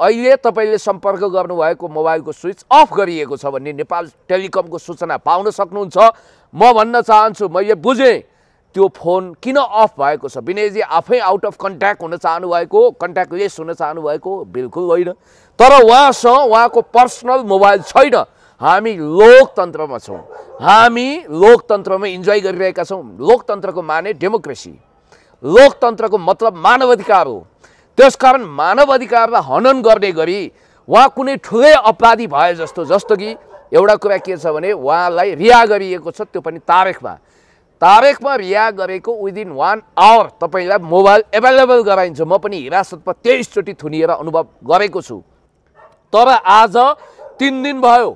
अहिले तपाईँले सम्पर्क गर्नुभएको मोबाइलको स्विच अफ गरिएको छ भन्ने नेपाल टेलिकमको सूचना पाउन सक्नुहुन्छ म भन्न चाहन्छु मैले बुझेँ त्यो फोन किन अफ भएको छ विनयजी आफै आउट अफ कन्ट्याक्ट हुन चाहनु भएको कन्ट्याक्ट लेस हुन चाहनु भएको बिल्कुल होइन तर उहाँसँग उहाँको पर्सनल मोबाइल छैन हामी लोकतन्त्रमा छौँ हामी लोकतन्त्रमा इन्जोय गरिरहेका छौँ लोकतन्त्रको माने डेमोक्रेसी लोकतन्त्रको मतलब मानवाधिकार हो त्यस कारण मानव अधिकारलाई हनन गर्ने गरी उहाँ कुनै ठुलै अपराधी भए जस्तो जस्तो कि एउटा कुरा के छ भने उहाँलाई रिहा गरिएको छ त्यो पनि तारेकमा तारेकमा रिहा गरेको विदिन वान आवर तपाईँलाई मोबाइल एभाइलेबल गराइन्छ म पनि हिरासतमा तेइसचोटि थुनिएर अनुभव गरेको छु तर आज तिन दिन भयो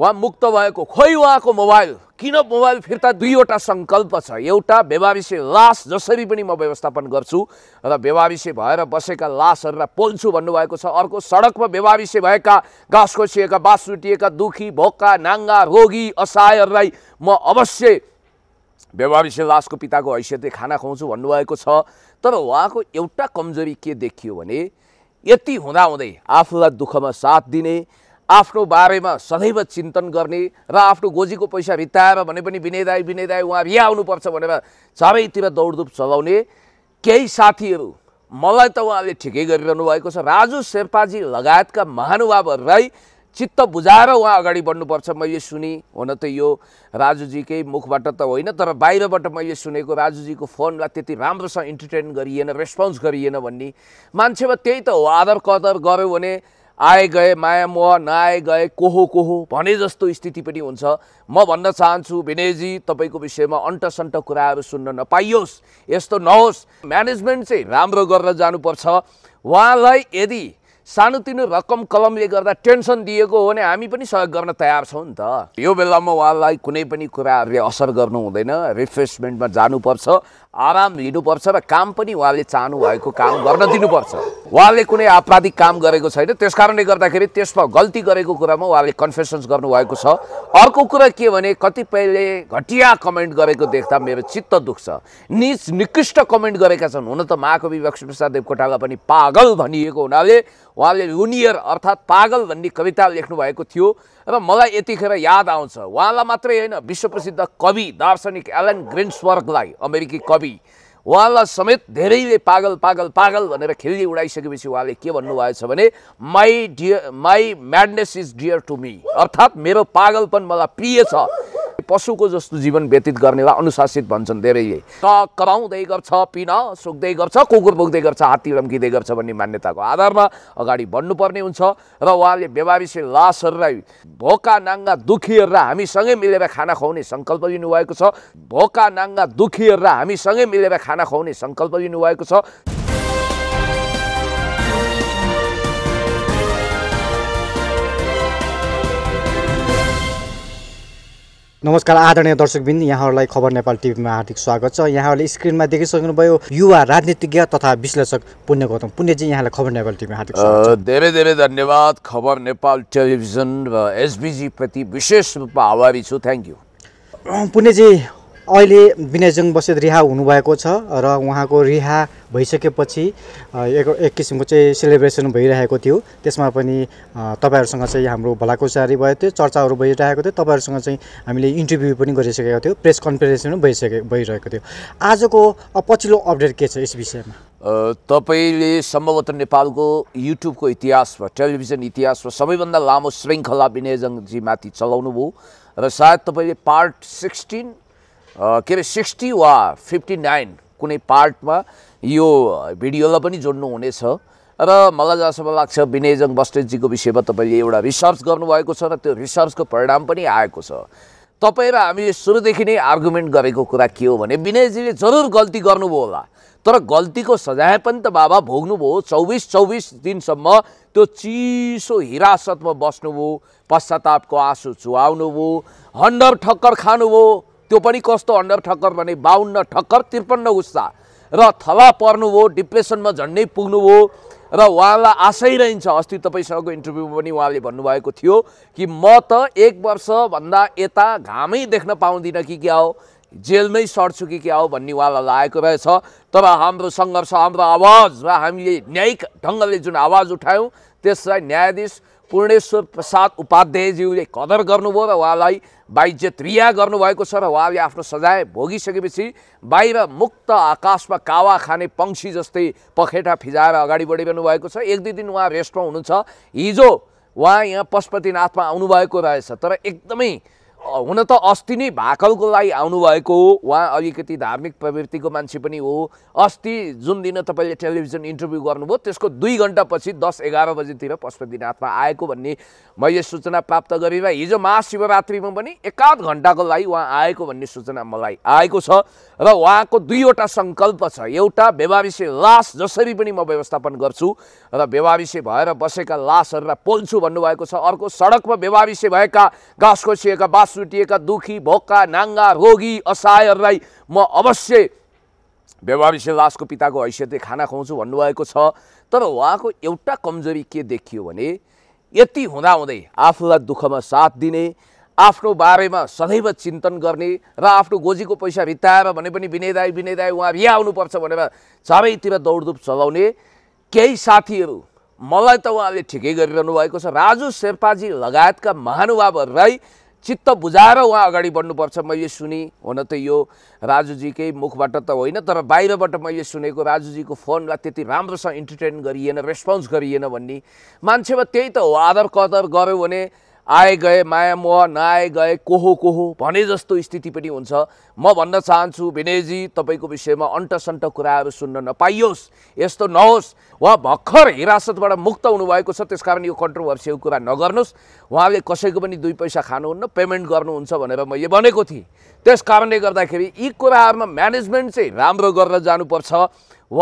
वा मुक्त भएको खोइ उहाँको मोबाइल किन मोबाइल फिर्ता दुईवटा सङ्कल्प छ एउटा बेवाविषे लास जसरी पनि म व्यवस्थापन गर्छु र बेवाविषे भएर बसेका लासहरूलाई पोल्छु भन्नुभएको छ अर्को सडकमा बेवाविषे भएका घाँस खोसिएका बाँस सुटिएका दुखी भोका नाङ्गा रोगी असहायहरूलाई म अवश्य बेवाविषे लासको पिताको हैसियतले खाना खुवाउँछु भन्नुभएको छ तर उहाँको एउटा कमजोरी के देखियो भने यति हुँदाहुँदै आफूलाई दुःखमा साथ दिने आफ्नो बारेमा सदैव चिन्तन गर्ने र आफ्नो गोजीको पैसा भित्ताएर भने पनि विनयदाय विनयदाय उहाँ यहाँ आउनुपर्छ भनेर चारैतिर दौडधुप चलाउने केही साथीहरू मलाई त उहाँले ठिकै गरिरहनु भएको छ राजु शेर्पाजी लगायतका महानुभावहरूलाई चित्त बुझाएर उहाँ अगाडि बढ्नुपर्छ मैले सुने हुन त यो राजुजीकै मुखबाट त होइन तर बाहिरबाट मैले सुनेको राजुजीको फोनलाई त्यति राम्रोसँग इन्टरटेन गरिएन रेस्पोन्स गरिएन भन्ने मान्छेमा त्यही त हो आदर कदर गऱ्यो भने आए गए माया मोह नआए गए कोहो कोहो भने जस्तो स्थिति पनि हुन्छ म भन्न चाहन्छु विनयजी तपाईँको विषयमा अन्टसन्ट कुराहरू सुन्न नपाइयोस् यस्तो नहोस् म्यानेजमेन्ट चाहिँ राम्रो गरेर जानुपर्छ उहाँलाई यदि सानोतिनो रकम कलमले गर्दा टेन्सन दिएको हो भने हामी पनि सहयोग गर्न तयार छौँ नि त यो बेलामा उहाँलाई कुनै पनि कुराहरूले असर गर्नु हुँदैन रिफ्रेसमेन्टमा जानुपर्छ आराम लिनुपर्छ र काम पनि उहाँले चाहनु भएको काम गर्न दिनुपर्छ उहाँले कुनै आपराधिक काम गरेको छैन त्यस कारणले गर्दाखेरि त्यसमा गल्ती गरेको कुरामा उहाँले कन्फेसन्स गर्नुभएको छ अर्को कुरा के भने कतिपयले घटिया कमेन्ट गरेको देख्दा मेरो चित्त दुख्छ निज निकृष्ट कमेन्ट गरेका छन् हुन त महाकवि लक्ष्मीप्रसाद देवकोटालाई पनि पागल भनिएको हुनाले उहाँले लुनियर अर्थात् पागल भन्ने कविता लेख्नु भएको थियो र मलाई यतिखेर याद आउँछ उहाँलाई मात्रै होइन प्रसिद्ध कवि दार्शनिक एलन ग्रिन्सवर्गलाई अमेरिकी कवि उहाँलाई समेत धेरैले पागल पागल पागल भनेर खेली उडाइसकेपछि उहाँले के भन्नुभएछ भने my dear my madness is dear to me अर्थात् मेरो पागलपन मलाई प्रिय छ पशुको जस्तो जीवन व्यतीत गर्नेलाई अनुशासित भन्छन् धेरैले त कराउँदै गर्छ पिन सुक्दै गर्छ कुकुर बोक्दै गर्छ हात्ती रम्किँदै गर्छ भन्ने मान्यताको आधारमा अगाडि बढ्नुपर्ने हुन्छ र उहाँले व्यवासी लासहरूलाई भोका नाङ्गा दुखीहरूलाई हामीसँगै मिलेर खाना खुवाउने सङ्कल्प लिनुभएको छ भोका नाङ्गा दुखीहरूलाई हामीसँगै मिलेर खाना खुवाउने सङ्कल्प लिनुभएको छ नमस्कार आदरणीय दर्शकबिन यहाँहरूलाई खबर नेपाल टिभीमा हार्दिक स्वागत छ यहाँहरूले स्क्रिनमा देखिसक्नुभयो युवा राजनीतिज्ञ तथा विश्लेषक पुण्य गौतम पुण्यजी यहाँलाई खबर नेपाल टिभीमा हार्दिक धेरै धेरै धन्यवाद खबर नेपाल टेलिभिजन र एसबिजीप्रति विशेष रूपमा आभारी छु थ्याङ्क यू पुण्यजी अहिले विनयजङ बसेत रिहा हुनुभएको छ र उहाँको रिहा भइसकेपछि एक एक किसिमको चाहिँ सेलिब्रेसन भइरहेको थियो त्यसमा पनि तपाईँहरूसँग चाहिँ हाम्रो भलाकुसारी भएको थियो चर्चाहरू भइरहेको थियो तपाईँहरूसँग चाहिँ हामीले इन्टरभ्यू पनि गरिसकेको थियो प्रेस कन्फरेन्स पनि भइसके भइरहेको थियो आजको पछिल्लो अपडेट के छ यस विषयमा तपाईँले सम्भवतः नेपालको युट्युबको इतिहासमा टेलिभिजन इतिहासमा सबैभन्दा लामो श्रृङ्खला विनयजङजी माथि भयो र सायद तपाईँले पार्ट सिक्सटिन के अरे सिक्सटी वा फिफ्टी नाइन कुनै पार्टमा यो भिडियोलाई पनि जोड्नुहुनेछ र मलाई जहाँसम्म लाग्छ विनयजङ बस्टेजीको विषयमा तपाईँले एउटा रिसर्च गर्नुभएको छ र त्यो रिसर्चको परिणाम पनि आएको छ तपाईँ र हामीले सुरुदेखि नै आर्गुमेन्ट गरेको कुरा के हो भने विनयजीले जरुर गल्ती गर्नुभयो होला तर गल्तीको सजाय पनि त बाबा भोग्नुभयो चौबिस चौबिस दिनसम्म त्यो चिसो हिरासतमा बस्नुभयो पश्चातापको आँसु चुहाउनुभयो हन्डर ठक्कर खानुभयो त्यो पनि कस्तो अन्डर ठक्कर भने बाहन्न ठक्कर त्रिपन्न गुस्सा र थला पर्नुभयो डिप्रेसनमा झन्डै पुग्नुभयो र उहाँलाई आशै रहन्छ अस्ति तपाईँसँगको इन्टरभ्यूमा पनि उहाँले भन्नुभएको थियो कि म त एक वर्षभन्दा यता घामै देख्न पाउँदिनँ कि क्या हो जेलमै सर्छु कि क्या हो भन्ने उहाँलाई लागेको रहेछ तर हाम्रो सङ्घर्ष हाम्रो आवाज र हामीले न्यायिक ढङ्गले जुन आवाज उठायौँ त्यसलाई न्यायाधीश पूर्णेश्वर प्रसाद उपाध्यायज्यूले कदर गर्नुभयो र उहाँलाई बाइज्यत रिया गर्नुभएको छ र उहाँले आफ्नो सजाय भोगिसकेपछि बाहिर मुक्त आकाशमा कावा खाने पंक्षी जस्तै पखेटा फिजाएर अगाडि बढिरहनु भएको छ एक दुई दिन उहाँ रेस्टमा हुनुहुन्छ हिजो उहाँ यहाँ पशुपतिनाथमा आउनुभएको रहेछ तर एकदमै हुन त अस्ति नै भाकलको लागि आउनुभएको हो उहाँ अलिकति धार्मिक प्रवृत्तिको मान्छे पनि हो अस्ति जुन दिन तपाईँले टेलिभिजन इन्टरभ्यू गर्नुभयो त्यसको दुई घन्टापछि दस एघार बजीतिर पशुपतिनाथमा आएको भन्ने मैले सूचना प्राप्त गरेँ हिजो महाशिवरात्रिमा पनि एकाध घन्टाको लागि उहाँ आएको भन्ने सूचना मलाई आएको छ र उहाँको दुईवटा सङ्कल्प छ एउटा व्यवाविषय लास जसरी पनि म व्यवस्थापन गर्छु र व्यवाविषय भएर बसेका लासहरूलाई पोल्छु भन्नुभएको छ अर्को सडकमा व्यवाविषय भएका घाँस खोसिएका बास सुटिएका दुखी भोका नाङ्गा रोगी असहायहरूलाई म अवश्य व्यवहारिसी लासको पिताको हैसियतले खाना खुवाउँछु भन्नुभएको छ तर उहाँको एउटा कमजोरी के देखियो भने यति हुँदाहुँदै आफूलाई दुःखमा साथ दिने आफ्नो बारेमा सदैव चिन्तन गर्ने र आफ्नो गोजीको पैसा भित्ताएर भने पनि विनयदाय विनयदाय उहाँ रिहा आउनुपर्छ भनेर चारैतिर दौडधुप चलाउने केही साथीहरू मलाई त उहाँले ठिकै गरिरहनु भएको छ राजु शेर्पाजी लगायतका महानुभावहरूलाई चित्त बुझाएर उहाँ अगाडि बढ्नुपर्छ मैले सुने हुन त यो राजुजीकै मुखबाट त होइन तर बाहिरबाट मैले सुनेको राजुजीको फोनलाई त्यति राम्रोसँग इन्टरटेन गरिएन रेस्पोन्स गरिएन भन्ने मान्छेमा त्यही त हो आदर कदर गऱ्यो भने आए गए माया मोह नआए गए कोहो कोहो भने जस्तो स्थिति पनि हुन्छ म भन्न चाहन्छु विनयजी तपाईँको विषयमा अन्टसन्ट कुराहरू सुन्न नपाइयोस् यस्तो नहोस् उहाँ भर्खर हिरासतबाट मुक्त हुनुभएको छ त्यस कारण यो कन्ट्रोभर्सीको कुरा नगर्नुहोस् उहाँले कसैको पनि दुई पैसा खानुहुन्न पेमेन्ट गर्नुहुन्छ भनेर मैले भनेको थिएँ त्यस कारणले गर्दाखेरि यी कुराहरूमा म्यानेजमेन्ट चाहिँ राम्रो गरेर जानुपर्छ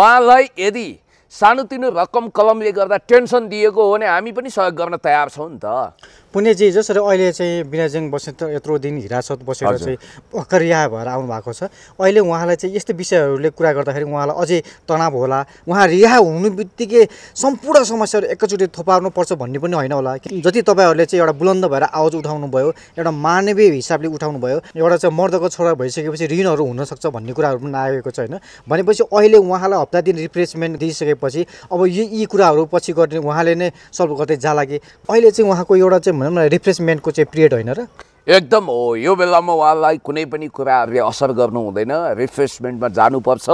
उहाँलाई यदि सानोतिनो रकम कलमले गर्दा टेन्सन दिएको हो भने हामी पनि सहयोग गर्न तयार छौँ नि त पुण्यजी जसरी अहिले चाहिँ बिनाजिङ बसेर यत्रो दिन हिरासत बसेर चाहिँ अकरिया भएर आउनु भएको छ अहिले उहाँलाई चाहिँ यस्तो विषयहरूले कुरा गर्दाखेरि उहाँलाई अझै तनाव होला उहाँ रिहा हुनु बित्तिकै सम्पूर्ण समस्याहरू एकैचोटि थोपार्नुपर्छ भन्ने पनि होइन होला जति तपाईँहरूले चाहिँ एउटा बुलन्द भएर आवाज उठाउनु भयो एउटा मानवीय हिसाबले उठाउनु भयो एउटा चाहिँ मर्दको छोरा भइसकेपछि ऋणहरू हुनसक्छ भन्ने कुराहरू पनि आएको छ होइन भनेपछि अहिले उहाँलाई हप्ता दिन रिप्लेसमेन्ट दिइसकेपछि अब यी यी कुराहरू पछि गर्ने उहाँले नै सल्भ गर्दै जाला कि अहिले चाहिँ उहाँको एउटा चाहिँ भनौँ न रिफ्रेसमेन्टको चाहिँ पिरियड होइन र एकदम हो यो बेलामा उहाँलाई कुनै पनि कुराहरूले असर गर्नु हुँदैन रिफ्रेसमेन्टमा जानुपर्छ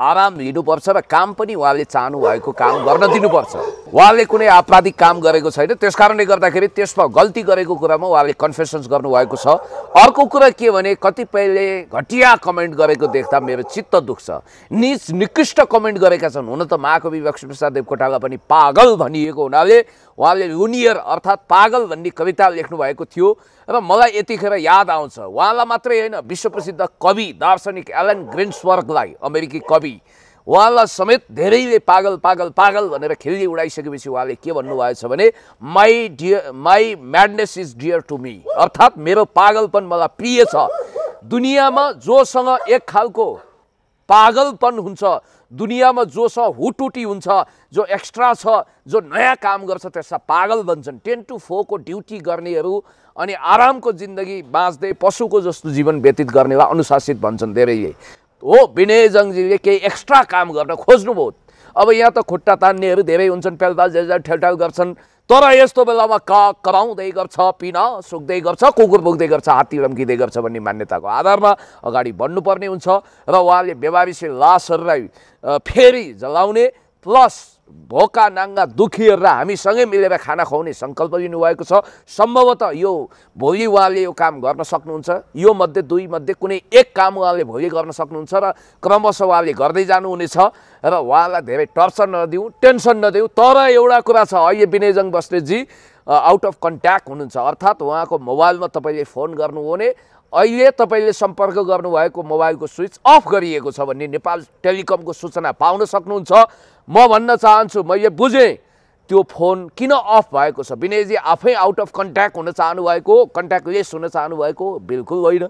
आराम लिनुपर्छ र काम पनि उहाँले चाहनु भएको काम गर्न दिनुपर्छ उहाँले कुनै आपराधिक काम गरेको छैन त्यस कारणले गर्दाखेरि त्यसमा गल्ती गरेको कुरामा उहाँले कन्फेसन्स गर्नुभएको छ अर्को कुरा के भने कतिपयले घटिया कमेन्ट गरेको देख्दा मेरो चित्त दुख्छ निज निकृष्ट कमेन्ट गरेका छन् हुन त महाकवि लक्ष्मीप्रसाद देवकोटालाई पनि पागल भनिएको हुनाले उहाँले लुनियर अर्थात् पागल भन्ने कविता लेख्नु भएको थियो र मलाई यतिखेर याद आउँछ उहाँलाई मात्रै होइन विश्वप्रसिद्ध कवि दार्शनिक एलन ग्रिन्सवर्गलाई अमेरिकी कवि उहाँलाई समेत धेरैले पागल पागल पागल भनेर खेली उडाइसकेपछि उहाँले के भन्नुभएछ भने my dear my madness is dear to me अर्थात् मेरो पागलपन मलाई प्रिय छ दुनियाँमा जोसँग एक खालको पागलपन हुन्छ दुनियाँमा जो छ हुटुटी हुन्छ जो एक्स्ट्रा छ जो नयाँ काम गर्छ त्यसमा पागल बन्छन् टेन टु फोरको ड्युटी गर्नेहरू अनि आरामको जिन्दगी बाँच्दै पशुको जस्तो जीवन व्यतीत गर्नेलाई अनुशासित भन्छन् धेरै हो विनयजङजीले केही एक्स्ट्रा काम गर्न खोज्नुभयो अब यहाँ त खुट्टा तान्नेहरू धेरै हुन्छन् पेलबाज ठेलठाल गर्छन् तर यस्तो बेलामा का कराउँदै गर्छ पिन सुक्दै गर्छ कुकुर बोक्दै गर्छ हात्ती रम्किँदै गर्छ भन्ने मान्यताको आधारमा अगाडि बढ्नुपर्ने हुन्छ र उहाँले व्यवाविसी लासहरूलाई फेरि जलाउने प्लस भोका नाङ्गा दुखीहरूलाई हामीसँगै मिलेर खाना खुवाउने सङ्कल्प लिनुभएको छ सम्भवतः यो भोलि उहाँले यो काम गर्न सक्नुहुन्छ यो मध्ये दुई मध्ये कुनै एक काम उहाँले भोलि गर्न सक्नुहुन्छ र क्रमशः उहाँले गर्दै जानुहुनेछ र उहाँलाई धेरै टर्चर नदिउँ टेन्सन नदिउँ तर एउटा कुरा छ अहिले विनयजङ बस्नेतजी आउट अफ कन्ट्याक्ट हुनुहुन्छ अर्थात् उहाँको मोबाइलमा तपाईँले फोन गर्नुहुने अहिले तपाईँले सम्पर्क गर्नुभएको मोबाइलको स्विच अफ गरिएको छ भन्ने नेपाल टेलिकमको सूचना पाउन सक्नुहुन्छ म भन्न चाहन्छु मैले बुझेँ त्यो फोन किन अफ भएको छ विनयजी आफै आउट अफ कन्ट्याक्ट हुन चाहनुभएको कन्ट्याक्ट लेस हुन चाहनुभएको बिल्कुल होइन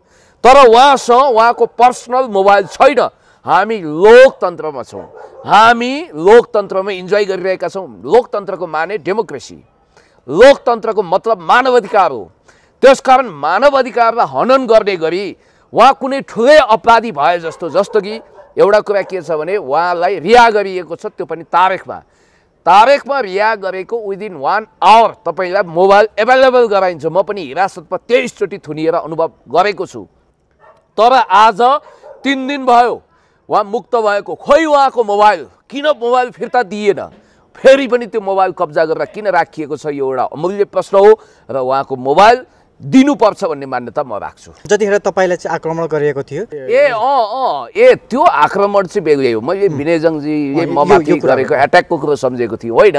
तर उहाँसँग उहाँको पर्सनल मोबाइल छैन हामी लोकतन्त्रमा छौँ हामी लोकतन्त्रमा इन्जोय गरिरहेका छौँ लोकतन्त्रको माने डेमोक्रेसी लोकतन्त्रको मतलब मानव अधिकार हो त्यसकारण मानव अधिकारलाई हनन गर्ने गरी उहाँ कुनै ठुलै अपराधी भए जस्तो जस्तो कि एउटा कुरा के छ भने उहाँलाई रिहा गरिएको छ त्यो पनि तारेकमा तारेकमा रिहा गरेको विदिन वान आवर तपाईँलाई मोबाइल एभाइलेबल गराइन्छ म पनि हिरासतमा तेइसचोटि थुनिएर अनुभव गरेको छु तर आज तिन दिन भयो उहाँ मुक्त भएको खोइ उहाँको मोबाइल किन मोबाइल फिर्ता दिएन फेरि पनि त्यो मोबाइल कब्जा गरेर किन राखिएको छ यो एउटा अमूल्य प्रश्न हो र उहाँको मोबाइल दिनुपर्छ भन्ने मान्यता म राख्छु जतिखेर तपाईँलाई चाहिँ आक्रमण गरिएको थियो ए अँ अँ ए त्यो आक्रमण चाहिँ बेग्लै हो मैले विनयजङजी म माथि गरेको एट्याकको कुरो सम्झेको थिएँ होइन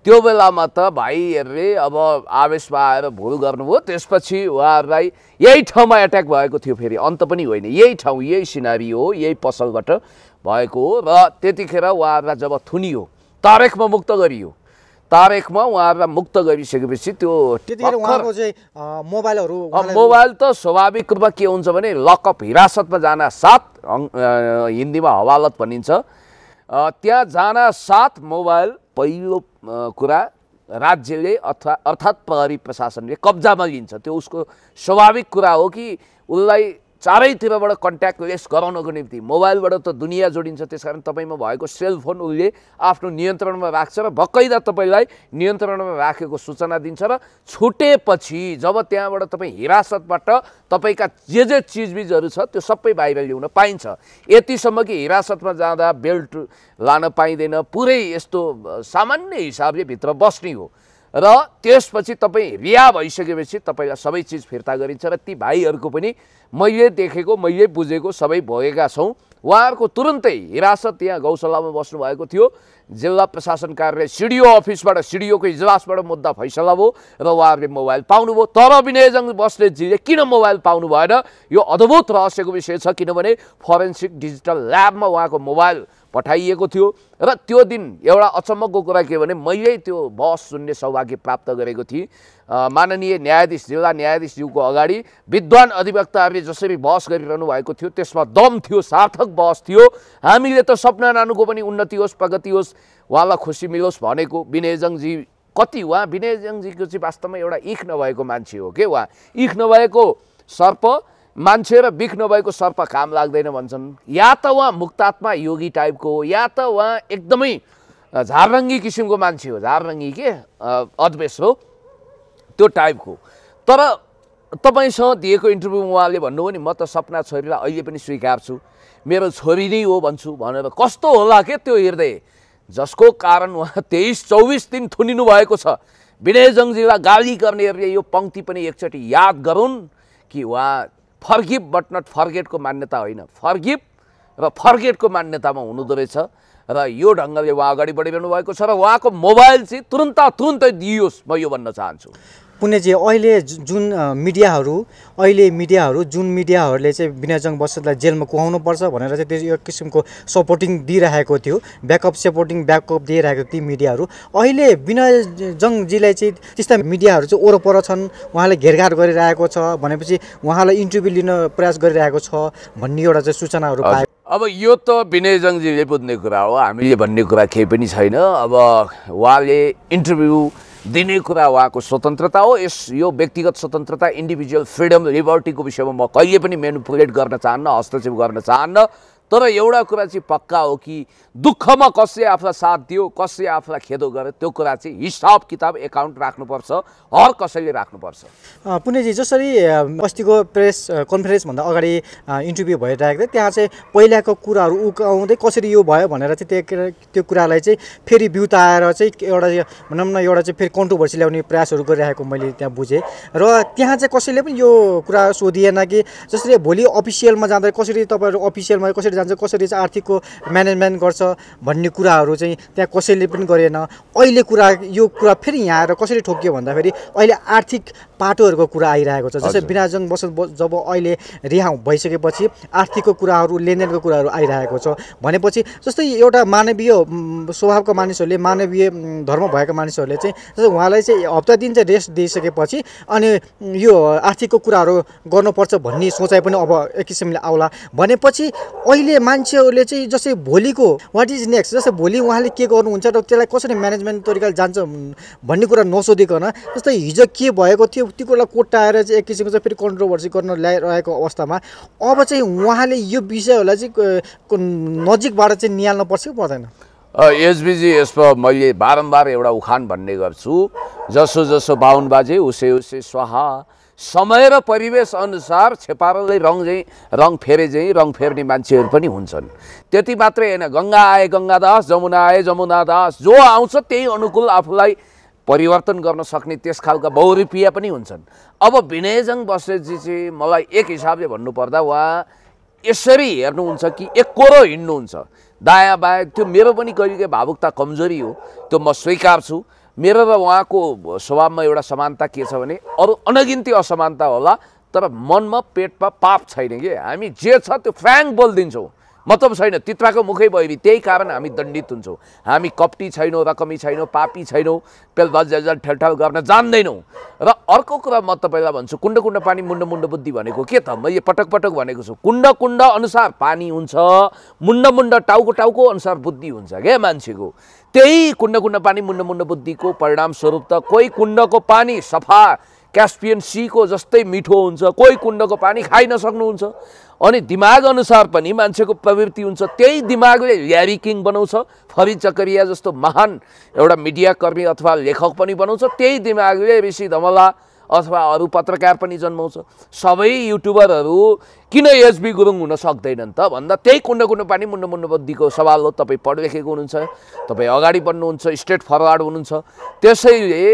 त्यो बेलामा त भाइहरूले अब आवेशमा आएर भुल गर्नुभयो त्यसपछि उहाँहरूलाई यही ठाउँमा एट्याक भएको थियो फेरि अन्त पनि होइन यही ठाउँ यही सिनारी हो यही पसलबाट भएको हो र त्यतिखेर उहाँहरूलाई जब थुनियो तारेखमा मुक्त गरियो तारिखमा उहाँहरूलाई मुक्त गरिसकेपछि त्यो मोबाइलहरू मोबाइल त स्वाभाविक रूपमा के हुन्छ भने लकअप हिरासतमा जान साथ हिन्दीमा हवालत भनिन्छ त्यहाँ जान साथ मोबाइल पहिलो कुरा राज्यले अथवा अर्थात् प्रहरी प्रशासनले कब्जामा लिन्छ त्यो उसको स्वाभाविक कुरा हो कि उसलाई चारैतिरबाट कन्ट्याक्ट लेस गराउनको निम्ति मोबाइलबाट त दुनियाँ जोडिन्छ त्यस कारण तपाईँमा भएको सेलफोन उसले आफ्नो नियन्त्रणमा राख्छ र बकैदा तपाईँलाई नियन्त्रणमा राखेको सूचना दिन्छ र छुटेपछि जब त्यहाँबाट तपाईँ हिरासतबाट तपाईँका जे जे चिजबिजहरू छ त्यो सबै बाहिर ल्याउन पाइन्छ यतिसम्म कि हिरासतमा जाँदा बेल्ट लान पाइँदैन पुरै यस्तो सामान्य हिसाबले भित्र बस्ने हो र त्यसपछि तपाईँ रिया भइसकेपछि तपाईँलाई सबै चिज फिर्ता गरिन्छ र ती भाइहरूको पनि मैले देखेको मैले बुझेको सबै भोगेका छौँ उहाँहरूको तुरन्तै हिरासत यहाँ गौशालामा बस्नुभएको थियो जिल्ला प्रशासन कार्यालय सिडिओ अफिसबाट सिडिओको इजलासबाट मुद्दा फैसला भयो र उहाँहरूले मोबाइल पाउनुभयो तर विनयजङ बस्नेतजीले किन मोबाइल पाउनु भएन यो अद्भुत रहस्यको विषय छ किनभने फरेन्सिक डिजिटल ल्याबमा उहाँको मोबाइल पठाइएको थियो र त्यो दिन एउटा अचम्मको कुरा के भने मैले त्यो बहस सुन्ने सौभाग्य प्राप्त गरेको थिएँ माननीय न्यायाधीश जिल्ला न्यायाधीशज्यूको अगाडि विद्वान अधिवक्ताहरूले जसरी बहस गरिरहनु भएको थियो त्यसमा दम थियो सार्थक बहस थियो हामीले त सपना नानुको पनि उन्नति होस् प्रगति होस् उहाँलाई खुसी मिलोस् भनेको विनयजङजी कति उहाँ विनयजङजीको चाहिँ वास्तवमा एउटा इख नभएको मान्छे हो के उहाँ इख नभएको सर्प मान्छे र बिख नभएको सर्प काम लाग्दैन भन्छन् या त उहाँ मुक्तात्मा योगी टाइपको हो या त उहाँ एकदमै झारङ्गी किसिमको मान्छे हो झारङ्गी के अद्वेश हो त्यो टाइपको तर तपाईँसँग दिएको इन्टरभ्यूमा उहाँले भन्नुभयो नि म त सपना छोरीलाई अहिले पनि स्वीकार्छु मेरो छोरी नै हो भन्छु भनेर कस्तो होला के त्यो हृदय जसको कारण उहाँ तेइस चौबिस दिन थुनिनु भएको छ विनयजङजीलाई गाली गर्नेहरूले यो पङ्क्ति पनि एकचोटि याद गरून् कि उहाँ फर्गिभ बट नट फर्गेटको मान्यता होइन फर्गिभ र फर्गेटको मान्यतामा हुनुहुँदो रहेछ र यो ढङ्गले उहाँ अगाडि बढिरहनु भएको छ र उहाँको मोबाइल चाहिँ तुरुन्त तुरुन्तै दिइयोस् म यो भन्न चाहन्छु चाहिँ अहिले जुन मिडियाहरू अहिले मिडियाहरू जुन मिडियाहरूले चाहिँ विनयजङ बसतलाई जेलमा कुहाउनुपर्छ भनेर चाहिँ त्यो एक किसिमको सपोर्टिङ दिइरहेको थियो ब्याकअप सपोर्टिङ ब्याकअप दिइरहेको ती मिडियाहरू अहिले विनयजङजीलाई चाहिँ त्यस्ता मिडियाहरू चाहिँ ओरपर छन् उहाँले घेरघार गरिरहेको छ भनेपछि उहाँलाई इन्टरभ्यू लिन प्रयास गरिरहेको छ भन्ने एउटा चाहिँ सूचनाहरू पाए अब यो त विनयजङजीले बुझ्ने कुरा हो हामीले भन्ने कुरा केही पनि छैन अब उहाँले इन्टरभ्यू दिने कुरा उहाँको स्वतन्त्रता हो यस यो व्यक्तिगत स्वतन्त्रता इन्डिभिजुअल फ्रिडम लिबर्टीको विषयमा म कहिले पनि मेनुपुलेट गर्न चाहन्न हस्तक्षेप गर्न चाहन्न तर एउटा कुरा चाहिँ पक्का हो कि दुःखमा कसले आफूलाई साथ दियो कसले आफूलाई खेदो गर्यो त्यो कुरा चाहिँ हिसाब किताब एकाउन्ट राख्नुपर्छ हर कसैले राख्नुपर्छ पुनेजी जसरी अस्तिको प्रेस कन्फरेन्सभन्दा अगाडि इन्टरभ्यू भइरहेको थियो त्यहाँ चाहिँ पहिलाको कुराहरू उकाउँदै कसरी यो भयो भनेर चाहिँ त्यो त्यो कुरालाई चाहिँ फेरि बिउताएर चाहिँ एउटा भनौँ न एउटा चाहिँ फेरि कन्ट्रोभर्सी ल्याउने प्रयासहरू गरिरहेको मैले त्यहाँ बुझेँ र त्यहाँ चाहिँ कसैले पनि यो कुरा सोधिएन कि जसरी भोलि अफिसियलमा जाँदा कसरी तपाईँहरू अफिसियलमा कसरी जान्छ कसरी चाहिँ आर्थिकको म्यानेजमेन्ट गर्छ भन्ने कुराहरू चाहिँ त्यहाँ कसैले पनि गरेन अहिले कुरा यो कुरा फेरि यहाँ आएर कसरी ठोकियो भन्दाखेरि अहिले आर्थिक पाटोहरूको कुरा आइरहेको छ जस्तै बिनाजङ बसन्त जब अहिले रिहा भइसकेपछि आर्थिकको कुराहरू लेनदेनको कुराहरू आइरहेको छ भनेपछि जस्तै एउटा मानवीय स्वभावको मानिसहरूले मानवीय धर्म भएका मानिसहरूले चाहिँ जस्तै उहाँलाई चाहिँ हप्ता दिन चाहिँ रेस्ट दिइसकेपछि अनि यो आर्थिकको कुराहरू गर्नुपर्छ भन्ने सोचाइ पनि अब एक किसिमले आउला भनेपछि अहिले अहिले मान्छेहरूले चाहिँ जस्तै भोलिको वाट इज नेक्स्ट जस्तै भोलि उहाँले के गर्नुहुन्छ र त्यसलाई कसरी म्यानेजमेन्ट तरिकाले जान्छ भन्ने कुरा नसोधिकन जस्तै हिजो के भएको थियो त्यो कुरालाई कोटाएर चाहिँ एक किसिमको चाहिँ फेरि कन्ट्रोभर्सी गर्न ल्याइरहेको अवस्थामा अब चाहिँ उहाँले यो विषयहरूलाई चाहिँ नजिकबाट चाहिँ निहाल्न पर्छ कि पर्दैन एचबिजी यसमा मैले बारम्बार एउटा उखान भन्ने गर्छु जसो जसो बाहुन बाजे उसै उसै स्वाहा समय र परिवेश अनुसार छेपारोले रङ चाहिँ रङ फेरे चाहिँ रङ फेर्ने मान्छेहरू पनि हुन्छन् त्यति मात्रै होइन गङ्गा आए गङ्गा दास जमुना आए जमुना दास जो आउँछ त्यही अनुकूल आफूलाई परिवर्तन गर्न सक्ने त्यस खालका बहुरूपीय पनि हुन्छन् अब विनयजङ बसेजी चाहिँ मलाई एक हिसाबले भन्नुपर्दा उहाँ यसरी हेर्नुहुन्छ कि एकरो हिँड्नुहुन्छ दायाँ बायाँ त्यो मेरो पनि कहिले भावुकता कमजोरी हो त्यो म स्वीकार मेरो र उहाँको स्वभावमा एउटा समानता के छ भने अरू अनगिन्ती असमानता होला तर मनमा पेटमा पाप छैन कि हामी जे छ त्यो फ्याङ बोलिदिन्छौँ मतलब छैन तित्राको मुखै भयो त्यही कारण हामी दण्डित हुन्छौँ हामी कप्टी छैनौँ रकमी छैनौँ पापी छैनौँ पेलधल ठेलठाल गर्न जान्दैनौँ र अर्को कुरा म तपाईँलाई भन्छु कुण्ड कुण्ड पानी मुन्ड मुन्ड बुद्धि भनेको के त मैले पटक पटक भनेको छु कुण्ड कुण्ड अनुसार पानी हुन्छ मुन्ड मुन्ड टाउको टाउको अनुसार बुद्धि हुन्छ क्या मान्छेको त्यही कुण्ड कुण्ड पानी मुन्ड मुन्ड बुद्धिको परिणामस्वरूप त कोही कुण्डको पानी सफा क्यास्पियन सीको जस्तै मिठो हुन्छ कोही कुण्डको पानी खाइ नसक्नुहुन्छ अनि दिमाग अनुसार पनि मान्छेको प्रवृत्ति हुन्छ त्यही दिमागले ह्यारी किङ बनाउँछ फरि चकरिया जस्तो महान एउटा मिडियाकर्मी अथवा लेखक पनि बनाउँछ त्यही दिमागले ऋषि धमला अथवा अरू पत्रकार पनि जन्माउँछ सबै युट्युबरहरू किन एचबी गुरुङ हुन सक्दैनन् त भन्दा त्यही कुण्ड कुण्ड पानी मुन्डो मुन्डो बुद्धिको सवाल हो तपाईँ पढ लेखेको हुनुहुन्छ तपाईँ अगाडि बढ्नुहुन्छ स्टेट फरवार्ड हुनुहुन्छ त्यसैले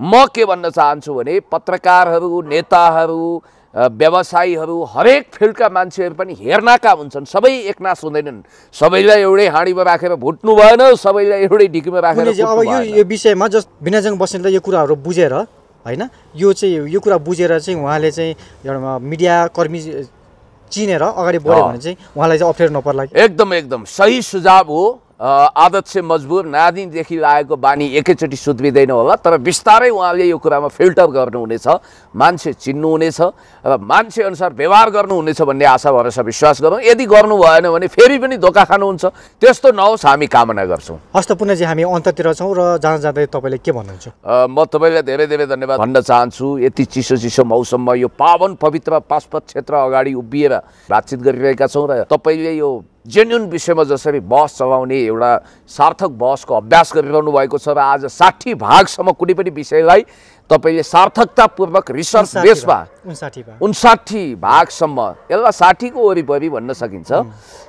म के भन्न चाहन्छु भने पत्रकारहरू नेताहरू व्यवसायीहरू हरेक फिल्डका मान्छेहरू पनि हेर्नका हुन्छन् सबै एकनाश हुँदैनन् सबैलाई एउटै हाँडीमा राखेर भुट्नु भएन सबैलाई एउटै ढिकीमा राखेर अब यो यो विषयमा जस भिनाजङ बस्नेले यो कुराहरू बुझेर होइन यो चाहिँ यो कुरा बुझेर चाहिँ उहाँले चाहिँ एउटा कर्मी चिनेर अगाडि बढ्यो भने चाहिँ उहाँलाई चाहिँ अप्ठ्यारो नपर्ला एकदम एकदम सही सुझाव हो आदत से मजबुर नादिनदेखि लागेको बानी एकैचोटि सुध्रिँदैन होला तर बिस्तारै उहाँले यो कुरामा फिल्टर गर्नुहुनेछ मान्छे चिन्नुहुनेछ र मान्छेअनुसार व्यवहार गर्नुहुनेछ भन्ने आशा भरोसा विश्वास गरौँ यदि गर्नु भएन भने फेरि पनि धोका खानुहुन्छ त्यस्तो नहोस् हामी कामना गर्छौँ हस्त पुनजी हामी अन्ततिर छौँ र जहाँ जाँदै तपाईँले के भन्नुहुन्छ म तपाईँलाई धेरै धेरै धन्यवाद भन्न चाहन्छु यति चिसो चिसो मौसममा यो पावन पवित्र पासपत क्षेत्र अगाडि उभिएर बातचित गरिरहेका छौँ र तपाईँले यो जेन्युन विषयमा जसरी बहस चलाउने एउटा सार्थक बहसको अभ्यास गरिरहनु भएको छ र आज साठी भागसम्म कुनै पनि विषयलाई तपाईँले सार्थकतापूर्वक रिसर्च बेसमा उन्साठी भागसम्म यसलाई साठीको वरिपरि भन्न सकिन्छ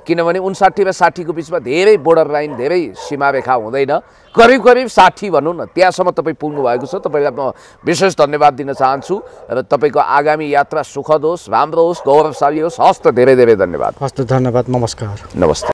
किनभने उन्साठी र साठीको बिचमा धेरै बोर्डर लाइन धेरै सीमा रेखा हुँदैन करिब करिब साठी भनौँ न त्यहाँसम्म तपाईँ पुग्नु भएको छ तपाईँलाई म विशेष धन्यवाद दिन चाहन्छु र तपाईँको आगामी यात्रा सुखद होस् राम्रो होस् गौरवशाली होस् हस्त धेरै धेरै धन्यवाद हस्त धन्यवाद नमस्कार नमस्कार